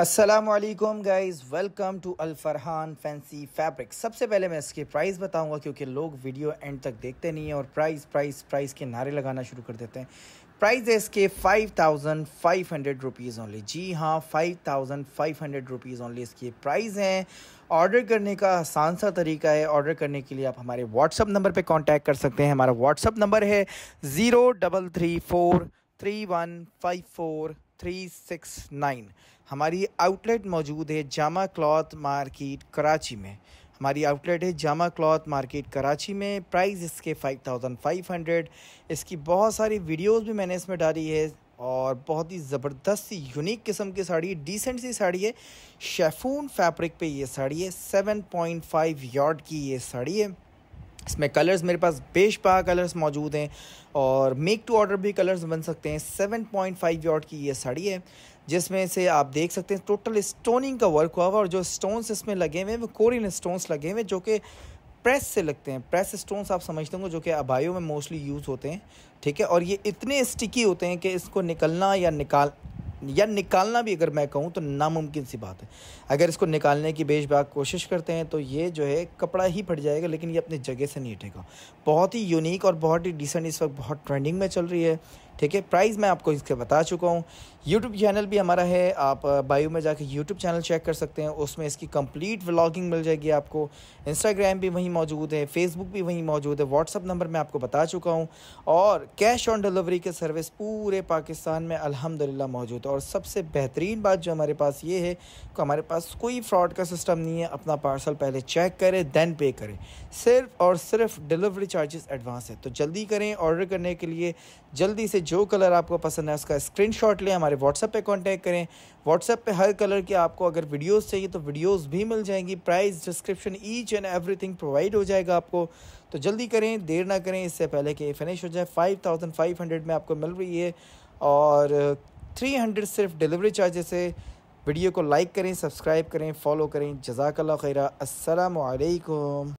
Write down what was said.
Aslam guys welcome to Alfarhan fancy fabric सबसे पहले मैं इसके प्राइस बताऊंगा क्योंकि लोग वीडियो एंड तक देखते नहीं हैं और प्राइस प्राइस प्राइस के नारे लगाना शुरू कर देते हैं प्राइस है इसके five thousand five hundred rupees only जी हाँ five thousand five hundred rupees only इसके प्राइस हैं ऑर्डर करने का आसान सा तरीका है ऑर्डर करने के लिए आप हमारे व्हाट्सअप नंबर पर कॉन्टैक्ट कर सकते हैं हमारा व्हाट्सअप नंबर है zero double three four three one five four three six nine हमारी आउटलेट मौजूद है जामा क्लॉथ मार्केट कराची में हमारी आउटलेट है जामा क्लॉथ मार्केट कराची में प्राइस इसके फाइव थाउजेंड फाइव हंड्रेड इसकी बहुत सारी वीडियोस भी मैंने इसमें डाली है और बहुत ही ज़बरदस्त यूनिक किस्म की साड़ी है डिसेंट सी साड़ी है शेफून फैब्रिक पे ये साड़ी है सेवन पॉइंट फाइव यार्ड की ये साड़ी है इसमें कलर्स मेरे पास बेशपा कलर्स मौजूद हैं और मेक टू ऑर्डर भी कलर्स बन सकते हैं सेवन पॉइंट फाइव यॉट की ये साड़ी है जिसमें से आप देख सकते हैं टोटल स्टोनिंग का वर्क हुआ हुआ और जो स्टोन्स इसमें लगे हुए हैं वो कोरियन स्टोन्स लगे हुए हैं जो कि प्रेस से लगते हैं प्रेस स्टोन्स आप समझते होंगे जो कि अबायो में मोस्टली यूज़ होते हैं ठीक है और ये इतने स्टिकी होते हैं कि इसको निकलना या निकाल या निकालना भी अगर मैं कहूँ तो नामुमकिन सी बात है अगर इसको निकालने की बेशबाक कोशिश करते हैं तो ये जो है कपड़ा ही फट जाएगा लेकिन ये अपनी जगह से नहीं हटेगा बहुत ही यूनिक और बहुत ही डिसेंट इस वक्त बहुत ट्रेंडिंग में चल रही है ठीक है प्राइस मैं आपको इसके बता चुका हूँ यूट्यूब चैनल भी हमारा है आप बायो में जाके यूट्यूब चैनल चेक कर सकते हैं उसमें इसकी कंप्लीट व्लॉगिंग मिल जाएगी आपको इंस्टाग्राम भी वहीं मौजूद है फेसबुक भी वहीं मौजूद है व्हाट्सअप नंबर मैं आपको बता चुका हूँ और कैश ऑन डिलीवरी के सर्विस पूरे पाकिस्तान में अलहमदिल्ला मौजूद है और सबसे बेहतरीन बात जो हमारे पास ये है कि हमारे पास कोई फ्रॉड का सिस्टम नहीं है अपना पार्सल पहले चेक करें दैन पे करें सिर्फ और सिर्फ डिलीवरी चार्जेस एडवांस है तो जल्दी करें ऑर्डर करने के लिए जल्दी से जो कलर आपको पसंद है उसका स्क्रीनशॉट लें हमारे व्हाट्सएप पे कांटेक्ट करें व्हाट्सएप पे हर कलर की आपको अगर वीडियोस चाहिए तो वीडियोस भी मिल जाएंगी price description each and everything provide हो जाएगा आपको तो जल्दी करें देर ना करें इससे पहले कि फिनिश हो जाए फाइव थाउजेंड फाइव हंड्रेड में आपको मिल रही है और थ्री हंड्रेड सिर्फ डिलीवरी चार्जेस है वीडियो को लाइक करें सब्सक्राइब करें फॉलो करें जजाकल्ला खैरा असलकुम